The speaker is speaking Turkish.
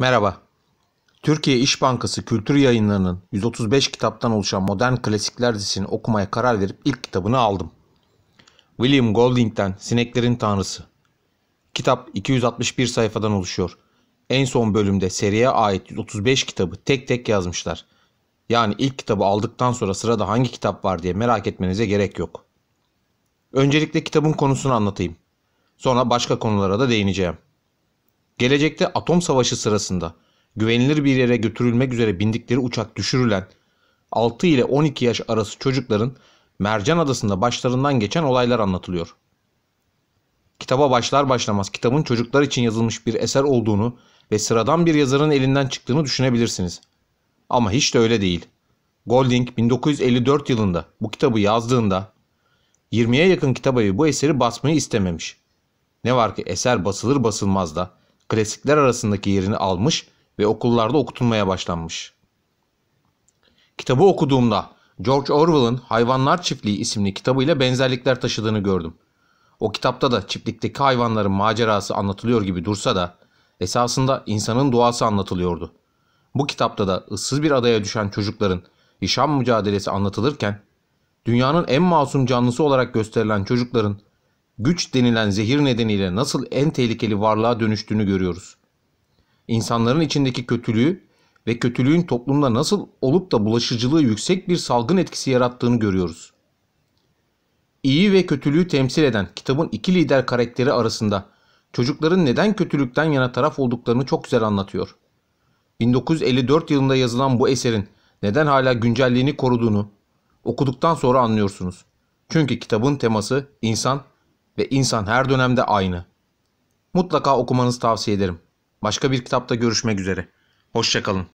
Merhaba. Türkiye İş Bankası Kültür Yayınları'nın 135 kitaptan oluşan Modern Klasikler dizisini okumaya karar verip ilk kitabını aldım. William Golding'den Sineklerin Tanrısı. Kitap 261 sayfadan oluşuyor. En son bölümde seriye ait 135 kitabı tek tek yazmışlar. Yani ilk kitabı aldıktan sonra sırada hangi kitap var diye merak etmenize gerek yok. Öncelikle kitabın konusunu anlatayım. Sonra başka konulara da değineceğim. Gelecekte atom savaşı sırasında güvenilir bir yere götürülmek üzere bindikleri uçak düşürülen 6 ile 12 yaş arası çocukların Mercan Adası'nda başlarından geçen olaylar anlatılıyor. Kitaba başlar başlamaz kitabın çocuklar için yazılmış bir eser olduğunu ve sıradan bir yazarın elinden çıktığını düşünebilirsiniz. Ama hiç de öyle değil. Golding 1954 yılında bu kitabı yazdığında 20'ye yakın kitap bu eseri basmayı istememiş. Ne var ki eser basılır basılmaz da klasikler arasındaki yerini almış ve okullarda okutulmaya başlanmış. Kitabı okuduğumda George Orwell'ın Hayvanlar Çiftliği isimli kitabıyla benzerlikler taşıdığını gördüm. O kitapta da çiftlikteki hayvanların macerası anlatılıyor gibi dursa da esasında insanın doğası anlatılıyordu. Bu kitapta da ıssız bir adaya düşen çocukların yaşam mücadelesi anlatılırken dünyanın en masum canlısı olarak gösterilen çocukların güç denilen zehir nedeniyle nasıl en tehlikeli varlığa dönüştüğünü görüyoruz. İnsanların içindeki kötülüğü ve kötülüğün toplumda nasıl olup da bulaşıcılığı yüksek bir salgın etkisi yarattığını görüyoruz. İyi ve kötülüğü temsil eden kitabın iki lider karakteri arasında çocukların neden kötülükten yana taraf olduklarını çok güzel anlatıyor. 1954 yılında yazılan bu eserin neden hala güncelliğini koruduğunu okuduktan sonra anlıyorsunuz. Çünkü kitabın teması insan ve insan her dönemde aynı. Mutlaka okumanızı tavsiye ederim. Başka bir kitapta görüşmek üzere. Hoşçakalın.